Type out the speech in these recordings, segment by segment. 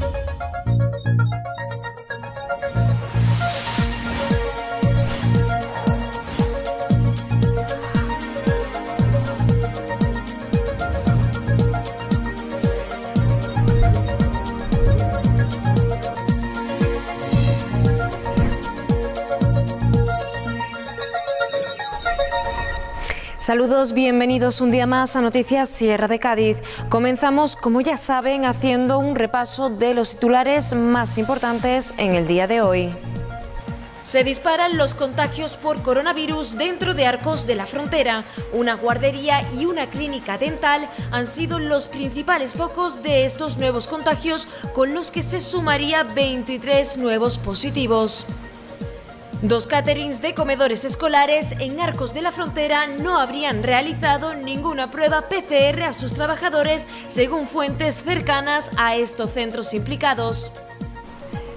Thank you. Saludos, bienvenidos un día más a Noticias Sierra de Cádiz. Comenzamos, como ya saben, haciendo un repaso de los titulares más importantes en el día de hoy. Se disparan los contagios por coronavirus dentro de Arcos de la Frontera. Una guardería y una clínica dental han sido los principales focos de estos nuevos contagios, con los que se sumaría 23 nuevos positivos. Dos caterings de comedores escolares en Arcos de la Frontera no habrían realizado ninguna prueba PCR a sus trabajadores, según fuentes cercanas a estos centros implicados.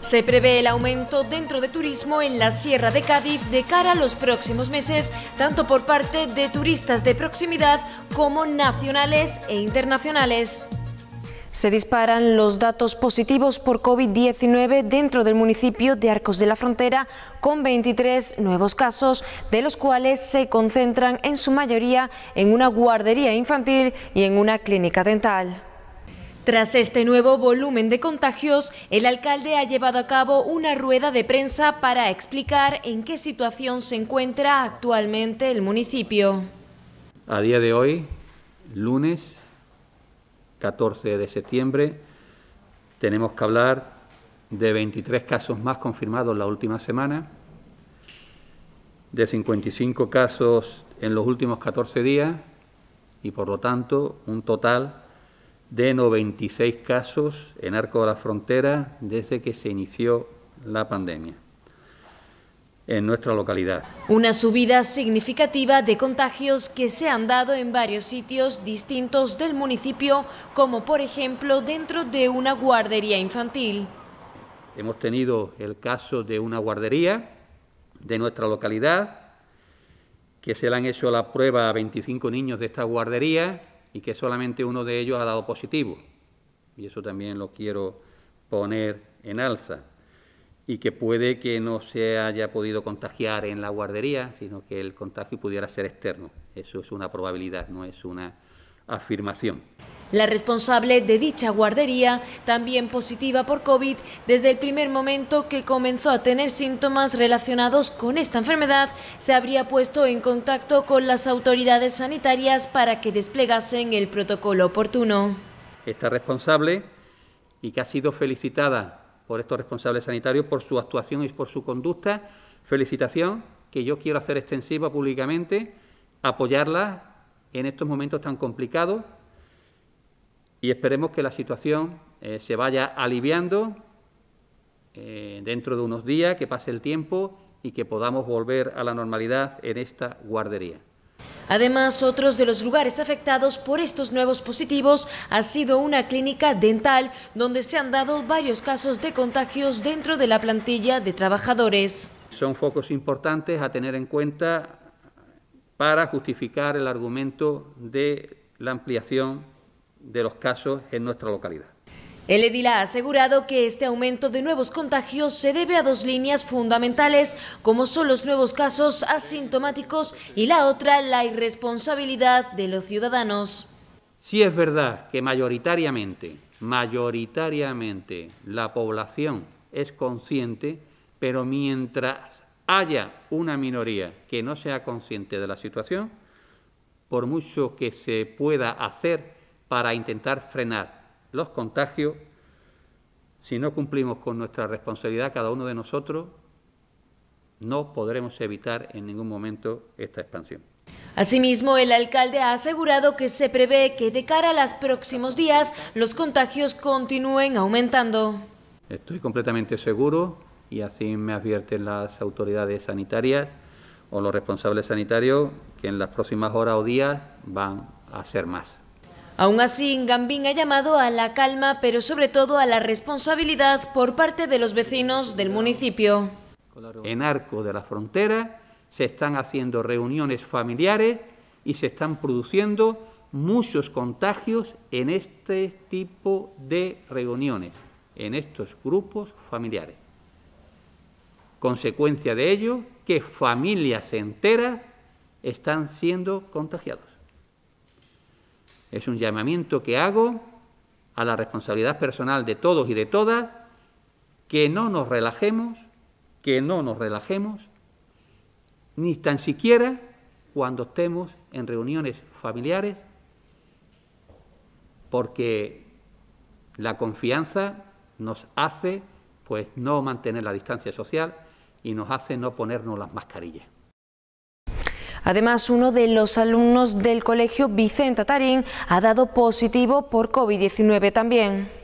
Se prevé el aumento dentro de turismo en la Sierra de Cádiz de cara a los próximos meses, tanto por parte de turistas de proximidad como nacionales e internacionales. Se disparan los datos positivos por COVID-19 dentro del municipio de Arcos de la Frontera, con 23 nuevos casos, de los cuales se concentran en su mayoría en una guardería infantil y en una clínica dental. Tras este nuevo volumen de contagios, el alcalde ha llevado a cabo una rueda de prensa para explicar en qué situación se encuentra actualmente el municipio. A día de hoy, lunes 14 de septiembre. Tenemos que hablar de 23 casos más confirmados la última semana, de 55 casos en los últimos 14 días y por lo tanto un total de 96 casos en Arco de la Frontera desde que se inició la pandemia en nuestra localidad. Una subida significativa de contagios que se han dado en varios sitios distintos del municipio, como por ejemplo dentro de una guardería infantil. Hemos tenido el caso de una guardería de nuestra localidad, que se le han hecho la prueba a 25 niños de esta guardería y que solamente uno de ellos ha dado positivo. Y eso también lo quiero poner en alza y que puede que no se haya podido contagiar en la guardería, sino que el contagio pudiera ser externo. Eso es una probabilidad, no es una afirmación. La responsable de dicha guardería, también positiva por COVID, desde el primer momento que comenzó a tener síntomas relacionados con esta enfermedad, se habría puesto en contacto con las autoridades sanitarias para que desplegasen el protocolo oportuno. Esta responsable, y que ha sido felicitada por estos responsables sanitarios, por su actuación y por su conducta. Felicitación que yo quiero hacer extensiva públicamente, apoyarla en estos momentos tan complicados y esperemos que la situación eh, se vaya aliviando eh, dentro de unos días, que pase el tiempo y que podamos volver a la normalidad en esta guardería. Además, otros de los lugares afectados por estos nuevos positivos ha sido una clínica dental donde se han dado varios casos de contagios dentro de la plantilla de trabajadores. Son focos importantes a tener en cuenta para justificar el argumento de la ampliación de los casos en nuestra localidad. El edil ha asegurado que este aumento de nuevos contagios se debe a dos líneas fundamentales, como son los nuevos casos asintomáticos y la otra, la irresponsabilidad de los ciudadanos. Sí es verdad que mayoritariamente, mayoritariamente la población es consciente, pero mientras haya una minoría que no sea consciente de la situación, por mucho que se pueda hacer para intentar frenar los contagios, si no cumplimos con nuestra responsabilidad cada uno de nosotros, no podremos evitar en ningún momento esta expansión. Asimismo, el alcalde ha asegurado que se prevé que de cara a los próximos días los contagios continúen aumentando. Estoy completamente seguro, y así me advierten las autoridades sanitarias o los responsables sanitarios, que en las próximas horas o días van a ser más. Aún así, Gambín ha llamado a la calma, pero sobre todo a la responsabilidad por parte de los vecinos del municipio. En Arco de la Frontera se están haciendo reuniones familiares y se están produciendo muchos contagios en este tipo de reuniones, en estos grupos familiares. Consecuencia de ello, que familias enteras están siendo contagiadas. Es un llamamiento que hago a la responsabilidad personal de todos y de todas, que no nos relajemos, que no nos relajemos, ni tan siquiera cuando estemos en reuniones familiares, porque la confianza nos hace pues no mantener la distancia social y nos hace no ponernos las mascarillas. Además, uno de los alumnos del colegio Vicenta Tarín ha dado positivo por COVID-19 también.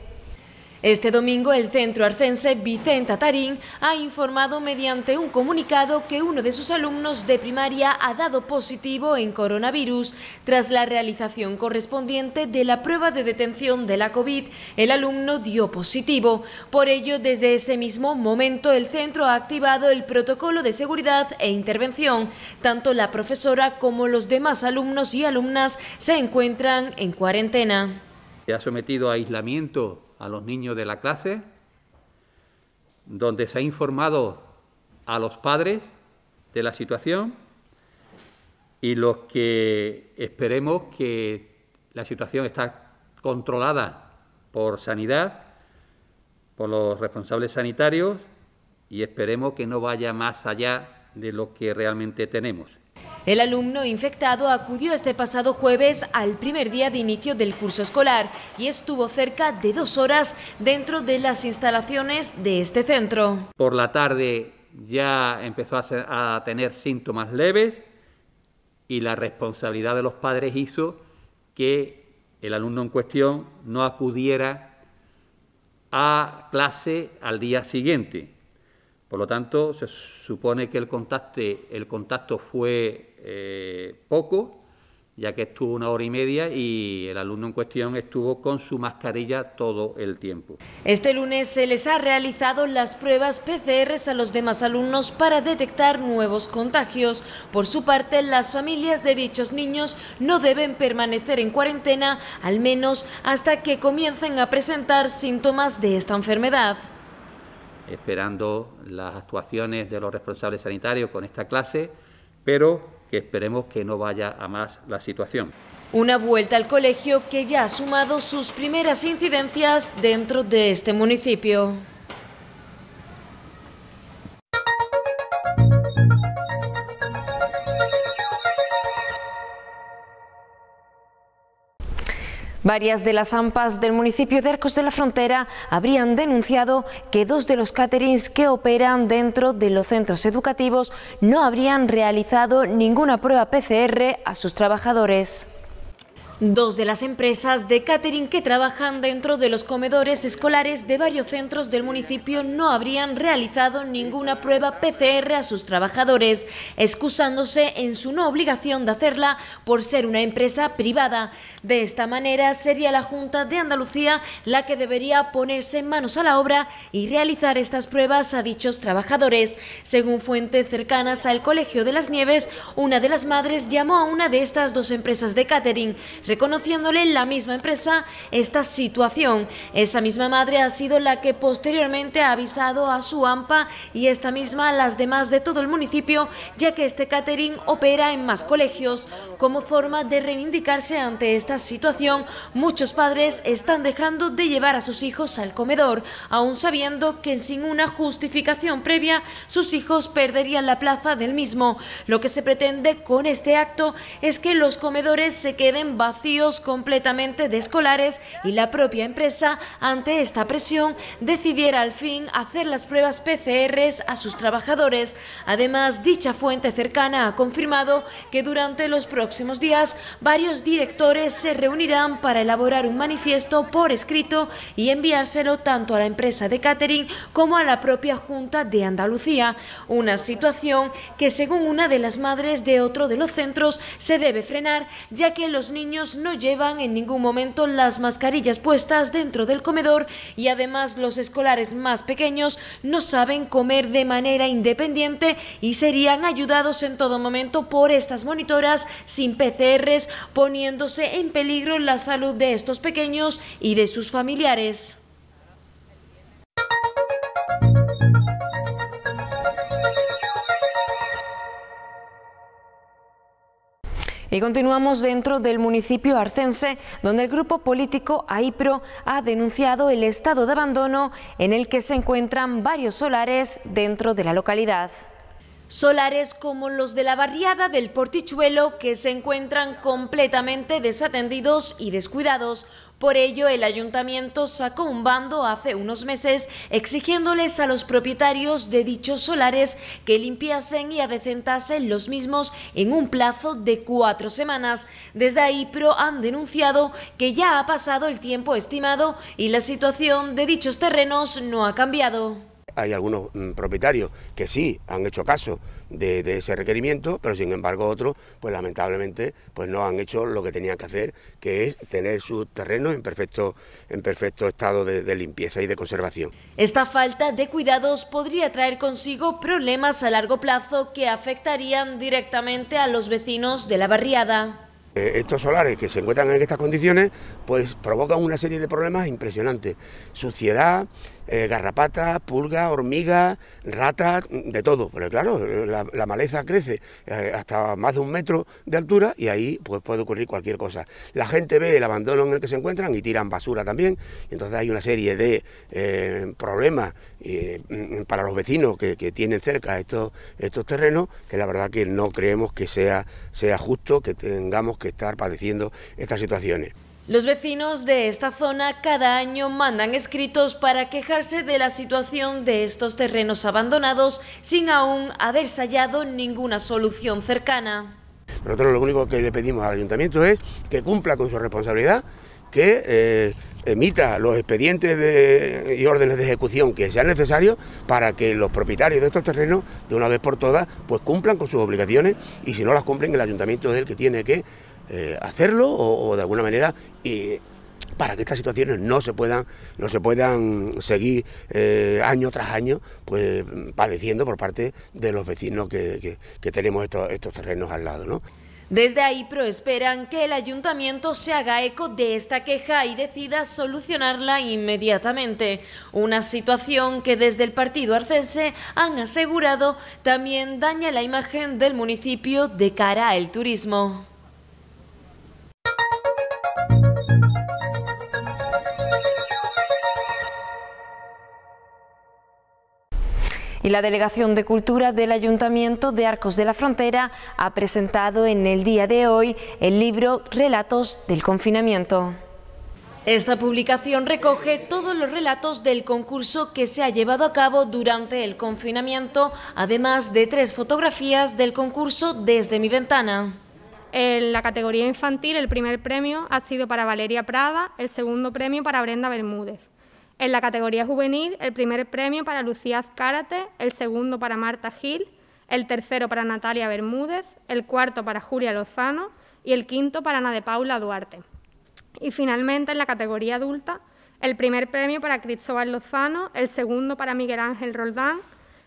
Este domingo el centro arcense Vicenta Tarín ha informado mediante un comunicado que uno de sus alumnos de primaria ha dado positivo en coronavirus. Tras la realización correspondiente de la prueba de detención de la COVID, el alumno dio positivo. Por ello, desde ese mismo momento el centro ha activado el protocolo de seguridad e intervención. Tanto la profesora como los demás alumnos y alumnas se encuentran en cuarentena. Se ha sometido a aislamiento a los niños de la clase, donde se ha informado a los padres de la situación y los que esperemos que la situación está controlada por sanidad, por los responsables sanitarios y esperemos que no vaya más allá de lo que realmente tenemos. El alumno infectado acudió este pasado jueves al primer día de inicio del curso escolar y estuvo cerca de dos horas dentro de las instalaciones de este centro. Por la tarde ya empezó a, tener síntomas leves y la responsabilidad de los padres hizo que el alumno en cuestión no acudiera a clase al día siguiente. Por lo tanto, se supone que el contacto fue eh, poco, ya que estuvo una hora y media y el alumno en cuestión estuvo con su mascarilla todo el tiempo. Este lunes se les ha realizado las pruebas PCR a los demás alumnos para detectar nuevos contagios. Por su parte, las familias de dichos niños no deben permanecer en cuarentena, al menos hasta que comiencen a presentar síntomas de esta enfermedad. Esperando las actuaciones de los responsables sanitarios con esta clase, pero que esperemos que no vaya a más la situación. Una vuelta al colegio que ya ha sumado sus primeras incidencias dentro de este municipio. Varias de las AMPAs del municipio de Arcos de la Frontera habrían denunciado que dos de los caterings que operan dentro de los centros educativos no habrían realizado ninguna prueba PCR a sus trabajadores. Dos de las empresas de catering que trabajan dentro de los comedores escolares de varios centros del municipio no habrían realizado ninguna prueba PCR a sus trabajadores, excusándose en su no obligación de hacerla por ser una empresa privada. De esta manera sería la Junta de Andalucía la que debería ponerse manos a la obra y realizar estas pruebas a dichos trabajadores. Según fuentes cercanas al Colegio de las Nieves, una de las madres llamó a una de estas dos empresas de catering reconociéndole la misma empresa esta situación. Esa misma madre ha sido la que posteriormente ha avisado a su AMPA y esta misma a las demás de todo el municipio, ya que este catering opera en más colegios. Como forma de reivindicarse ante esta situación, muchos padres están dejando de llevar a sus hijos al comedor, aún sabiendo que sin una justificación previa sus hijos perderían la plaza del mismo. Lo que se pretende con este acto es que los comedores se queden vacíos completamente de escolares y la propia empresa, ante esta presión, decidiera al fin hacer las pruebas PCRs a sus trabajadores. Además, dicha fuente cercana ha confirmado que durante los próximos días varios directores se reunirán para elaborar un manifiesto por escrito y enviárselo tanto a la empresa de catering como a la propia Junta de Andalucía. Una situación que, según una de las madres de otro de los centros, se debe frenar, ya que los niños no llevan en ningún momento las mascarillas puestas dentro del comedor y además los escolares más pequeños no saben comer de manera independiente y serían ayudados en todo momento por estas monitoras sin PCRs, poniéndose en peligro la salud de estos pequeños y de sus familiares. Y continuamos dentro del municipio arcense, donde el grupo político AIPRO ha denunciado el estado de abandono en el que se encuentran varios solares dentro de la localidad. Solares como los de la barriada del Portichuelo que se encuentran completamente desatendidos y descuidados por ello, el ayuntamiento sacó un bando hace unos meses exigiéndoles a los propietarios de dichos solares que limpiasen y adecentasen los mismos en un plazo de cuatro semanas. Desde ahí, PRO han denunciado que ya ha pasado el tiempo estimado y la situación de dichos terrenos no ha cambiado. Hay algunos mm, propietarios que sí han hecho caso de, ese requerimiento, pero sin embargo otros, pues lamentablemente, pues no han hecho lo que tenían que hacer, que es tener sus terrenos en perfecto, en perfecto estado de, limpieza y de conservación. Esta falta de cuidados podría traer consigo problemas a largo plazo que afectarían directamente a los vecinos de la barriada eh, estos solares que se encuentran en estas condiciones, pues provocan una serie de problemas impresionantes. Suciedad, eh, garrapatas, pulgas, hormigas, ratas, de todo. Pero claro, la, maleza crece eh, hasta más de un metro de altura y ahí pues puede ocurrir cualquier cosa. La gente ve el abandono en el que se encuentran y tiran basura también. Entonces hay una serie de eh, problemas para los vecinos que, tienen cerca estos, terrenos que la verdad que no creemos que sea justo que tengamos que estar padeciendo estas situaciones. Los vecinos de esta zona cada año mandan escritos para quejarse de la situación de estos terrenos abandonados sin aún haberse hallado ninguna solución cercana. Nosotros lo único que le pedimos al ayuntamiento es que cumpla con su responsabilidad, que eh, emita los expedientes y órdenes de ejecución que sean necesarios para que los propietarios de estos terrenos, de una vez por todas, pues cumplan con sus obligaciones y si no las cumplen, el ayuntamiento es el que tiene que eh, hacerlo o, de alguna manera y para que estas situaciones no se puedan, no se puedan seguir eh, año tras año pues, padeciendo por parte de los vecinos que, tenemos estos, terrenos al lado. ¿no? Desde ahí pro esperan que el ayuntamiento se haga eco de esta queja y decida solucionarla inmediatamente, una situación que desde el partido arcense han asegurado también daña la imagen del municipio de cara al turismo. y la Delegación de Cultura del Ayuntamiento de Arcos de la Frontera ha presentado en el día de hoy el libro Relatos del Confinamiento. Esta publicación recoge todos los relatos del concurso que se ha llevado a cabo durante el confinamiento, además de tres fotografías del concurso desde mi ventana. En la categoría infantil, el primer premio ha sido para Valeria Prada, el segundo premio para Brenda Bermúdez. En la categoría juvenil, el primer premio para Lucía Azcárate, el segundo para Marta Gil, el tercero para Natalia Bermúdez, el cuarto para Julia Lozano y el quinto para Ana de Paula Duarte. Y finalmente, en la categoría adulta, el primer premio para Cristóbal Lozano, el segundo para Miguel Ángel Roldán,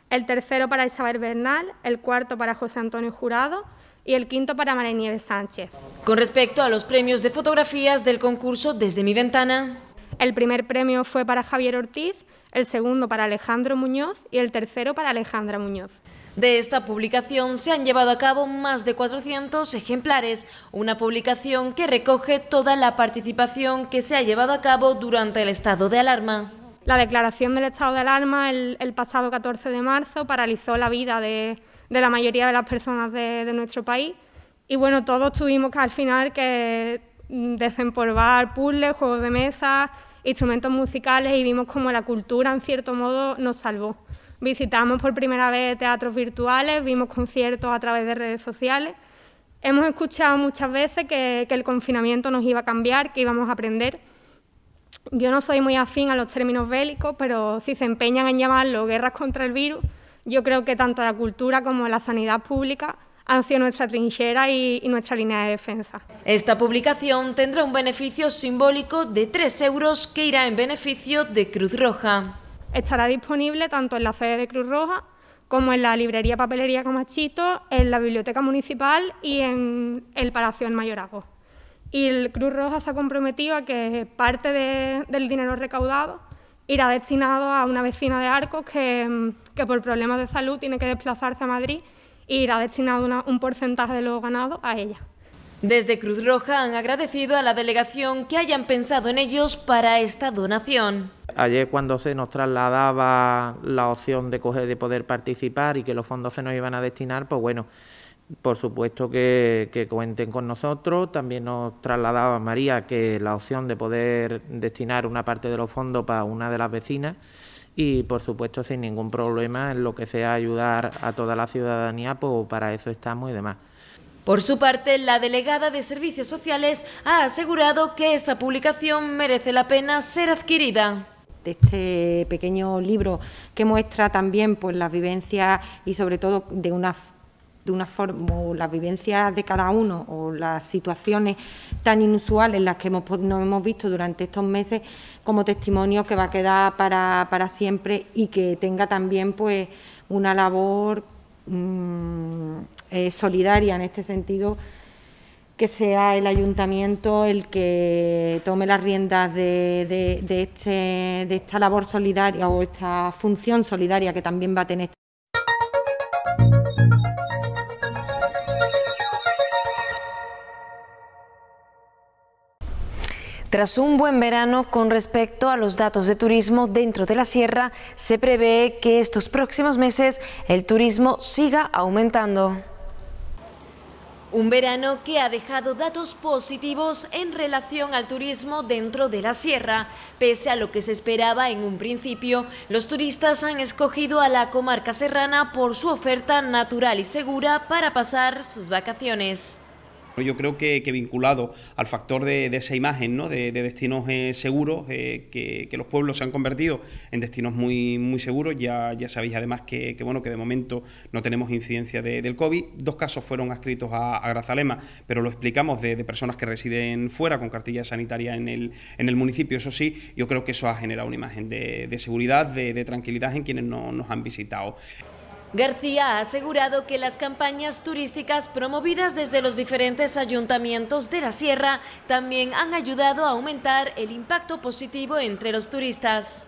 el tercero para Isabel Bernal, el cuarto para José Antonio Jurado y el quinto para María Sánchez. Con respecto a los premios de fotografías del concurso Desde mi ventana, el primer premio fue para Javier Ortiz, el segundo para Alejandro Muñoz y el tercero para Alejandra Muñoz. De esta publicación se han llevado a cabo más de 400 ejemplares, una publicación que recoge toda la participación que se ha llevado a cabo durante el estado de alarma. La declaración del estado de alarma el, pasado 14 de marzo paralizó la vida de, la mayoría de las personas de, de, nuestro país y bueno, todos tuvimos que al final que mm, desempolvar puzzles, juegos de mesa, instrumentos musicales y vimos cómo la cultura, en cierto modo, nos salvó. Visitamos por primera vez teatros virtuales, vimos conciertos a través de redes sociales. Hemos escuchado muchas veces que, que el confinamiento nos iba a cambiar, que íbamos a aprender. Yo no soy muy afín a los términos bélicos, pero si se empeñan en llamarlo guerras contra el virus, yo creo que tanto la cultura como la sanidad pública sido nuestra trinchera y, nuestra línea de defensa. Esta publicación tendrá un beneficio simbólico de 3 euros que irá en beneficio de Cruz Roja. Estará disponible tanto en la sede de Cruz Roja como en la librería Papelería Camachito, en la Biblioteca Municipal y en el Palacio del Mayorago. Y Cruz Roja se ha comprometido a que parte del dinero recaudado irá destinado a una vecina de Arcos que, que por problemas de salud tiene que desplazarse a Madrid y irá destinado un porcentaje de lo ganado a ella. Desde Cruz Roja han agradecido a la delegación que hayan pensado en ellos para esta donación. Ayer cuando se nos trasladaba la opción de, de poder participar y que los fondos se nos iban a destinar, pues bueno, por supuesto que, que, cuenten con nosotros. También nos trasladaba María que la opción de poder destinar una parte de los fondos para una de las vecinas y por supuesto sin ningún problema en lo que sea ayudar a toda la ciudadanía, pues para eso estamos y demás. Por su parte, la delegada de Servicios Sociales ha asegurado que esta publicación merece la pena ser adquirida de este pequeño libro que muestra también pues las vivencias y sobre todo de una de una forma, las vivencias de cada uno, o las situaciones tan inusuales en las que nos hemos visto durante estos meses, como testimonio que va a quedar para, siempre y que tenga también pues una labor mm, eh, solidaria en este sentido que sea el ayuntamiento el que tome las riendas de, este, de esta labor solidaria o esta función solidaria que también va a tener. Tras un buen verano con respecto a los datos de turismo dentro de la sierra, se prevé que estos próximos meses el turismo siga aumentando. Un verano que ha dejado datos positivos en relación al turismo dentro de la sierra. Pese a lo que se esperaba en un principio, los turistas han escogido a la comarca serrana por su oferta natural y segura para pasar sus vacaciones. Yo creo que, vinculado al factor de, esa imagen de, destinos eh, seguros, eh, que, los pueblos se han convertido en destinos muy, seguros, ya, sabéis además que, bueno, que de momento no tenemos incidencia del COVID. Dos casos fueron adscritos a, Grazalema, pero lo explicamos de, personas que residen fuera con cartilla sanitaria en el, en el municipio. Eso sí, yo creo que eso ha generado una imagen de, seguridad, de, tranquilidad en quienes no, nos han visitado. García ha asegurado que las campañas turísticas promovidas desde los diferentes ayuntamientos de la sierra también han ayudado a aumentar el impacto positivo entre los turistas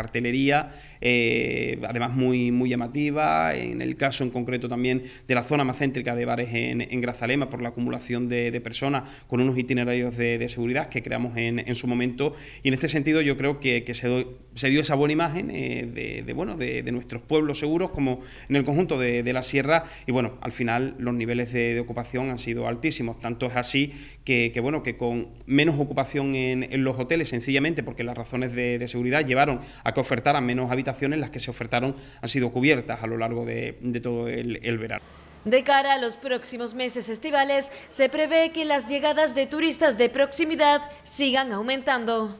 cartelería, eh, además muy, muy llamativa, en el caso en concreto también de la zona más céntrica de bares en, en Grazalema por la acumulación de, personas con unos itinerarios de, seguridad que creamos en, en, su momento y en este sentido yo creo que, se, se, dio esa buena imagen eh, de, bueno, de, nuestros pueblos seguros como en el conjunto de, la sierra y bueno, al final los niveles de, ocupación han sido altísimos, tanto es así que, que bueno, que con menos ocupación en, en, los hoteles sencillamente porque las razones de seguridad llevaron a a que ofertaran menos habitaciones, las que se ofertaron han sido cubiertas a lo largo de, todo el, verano. De cara a los próximos meses estivales, se prevé que las llegadas de turistas de proximidad sigan aumentando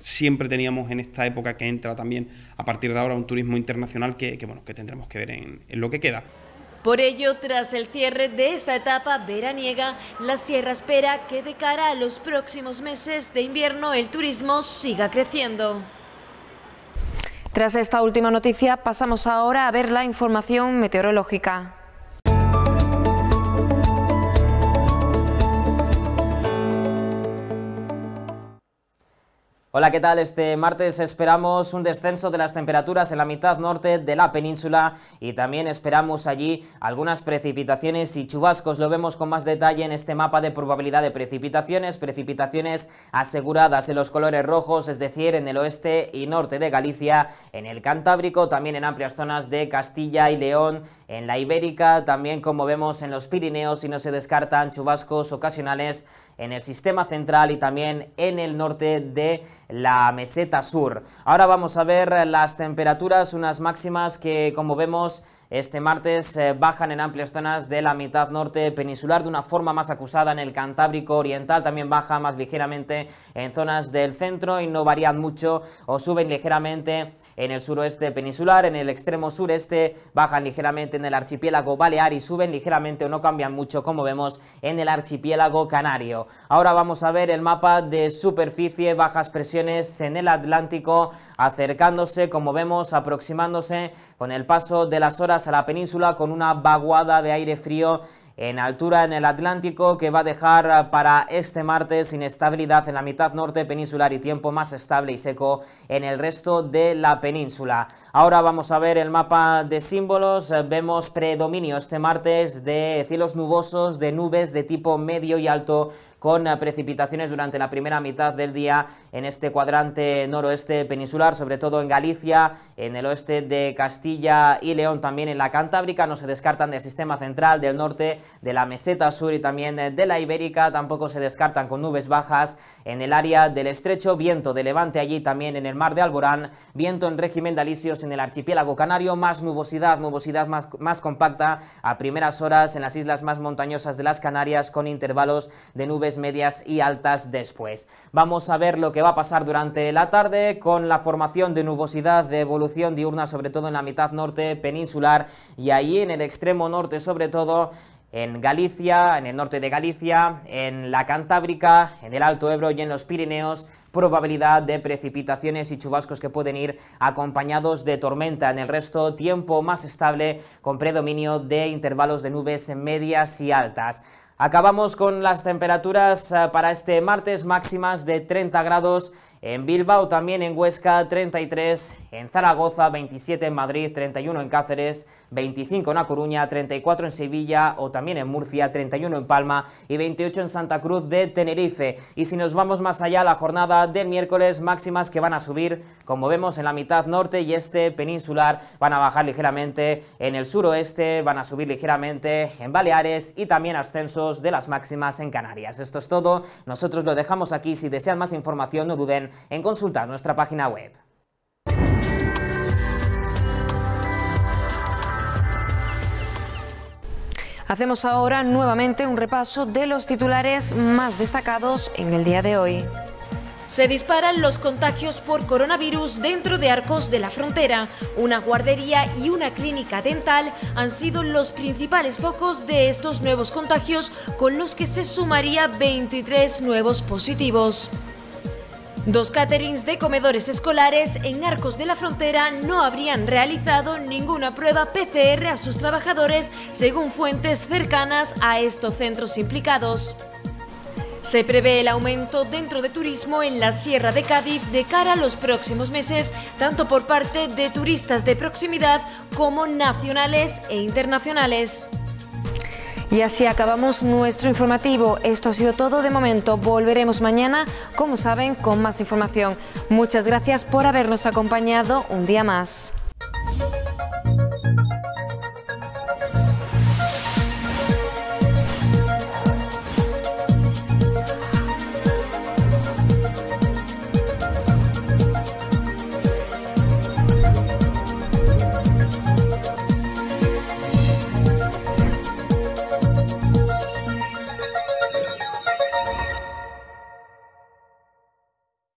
siempre teníamos en esta época que entra también a partir de ahora un turismo internacional que, bueno, que tendremos que ver en, en lo que queda. Por ello, tras el cierre de esta etapa veraniega, la sierra espera que de cara a los próximos meses de invierno el turismo siga creciendo. Tras esta última noticia pasamos ahora a ver la información meteorológica. Hola, ¿qué tal? Este martes esperamos un descenso de las temperaturas en la mitad norte de la península y también esperamos allí algunas precipitaciones y chubascos. Lo vemos con más detalle en este mapa de probabilidad de precipitaciones, precipitaciones aseguradas en los colores rojos, es decir, en el oeste y norte de Galicia, en el Cantábrico, también en amplias zonas de Castilla y León, en la Ibérica, también como vemos en los Pirineos y no se descartan chubascos ocasionales en el sistema central y también en el norte de la meseta sur. Ahora vamos a ver las temperaturas, unas máximas que como vemos este martes eh, bajan en amplias zonas de la mitad norte peninsular de una forma más acusada en el Cantábrico Oriental, también baja más ligeramente en zonas del centro y no varían mucho o suben ligeramente en el suroeste peninsular, en el extremo sureste, bajan ligeramente en el archipiélago balear y suben ligeramente o no cambian mucho como vemos en el archipiélago canario. Ahora vamos a ver el mapa de superficie, bajas presiones en el Atlántico, acercándose como vemos, aproximándose con el paso de las horas a la península con una vaguada de aire frío en altura en el Atlántico que va a dejar ah, para este martes inestabilidad en la mitad norte peninsular y tiempo más estable y seco en el resto de la península. Ahora vamos a ver el mapa de símbolos. Eh, vemos predominio este martes de cielos nubosos, de nubes de tipo medio y alto con eh, precipitaciones durante la primera mitad del día en este cuadrante noroeste peninsular, sobre todo en Galicia, en el oeste de Castilla y León, también en la Cantábrica, no se descartan del sistema central, del norte de la meseta sur y también eh, de la ibérica. Tampoco se descartan con nubes bajas en el área del estrecho, viento de levante allí también en el mar de Alborán, viento en régimen de alisios en el archipiélago canario, más nubosidad, nubosidad más, más compacta a primeras horas en las islas más montañosas de las Canarias con intervalos de nubes medias y altas después. Vamos a ver lo que va a pasar durante la tarde con la formación de nubosidad de evolución diurna sobre todo en la mitad norte peninsular y allí en el extremo norte sobre todo en Galicia, en el norte de Galicia, en la Cantábrica, en el Alto Ebro y en los Pirineos, probabilidad de precipitaciones y chubascos que pueden ir acompañados de tormenta. En el resto, tiempo más estable con predominio de intervalos de nubes medias y altas. Acabamos con las temperaturas eh, para este martes máximas de 30 grados en Bilbao, también en Huesca 33, en Zaragoza 27 en Madrid, 31 en Cáceres, 25 en A Coruña, 34 en Sevilla o también en Murcia, 31 en Palma y 28 en Santa Cruz de Tenerife. Y si nos vamos más allá, la jornada del miércoles, máximas que van a subir, como vemos, en la mitad norte y este peninsular, van a bajar ligeramente en el suroeste, van a subir ligeramente en Baleares y también ascensos de las máximas en Canarias. Esto es todo, nosotros lo dejamos aquí, si desean más información no duden en consultar nuestra página web. Hacemos ahora nuevamente un repaso de los titulares más destacados en el día de hoy se disparan los contagios por coronavirus dentro de Arcos de la Frontera. Una guardería y una clínica dental han sido los principales focos de estos nuevos contagios, con los que se sumaría 23 nuevos positivos. Dos caterings de comedores escolares en Arcos de la Frontera no habrían realizado ninguna prueba PCR a sus trabajadores, según fuentes cercanas a estos centros implicados. Se prevé el aumento dentro de turismo en la Sierra de Cádiz de cara a los próximos meses, tanto por parte de turistas de proximidad como nacionales e internacionales. Y así acabamos nuestro informativo. Esto ha sido todo de momento. Volveremos mañana, como saben, con más información. Muchas gracias por habernos acompañado un día más.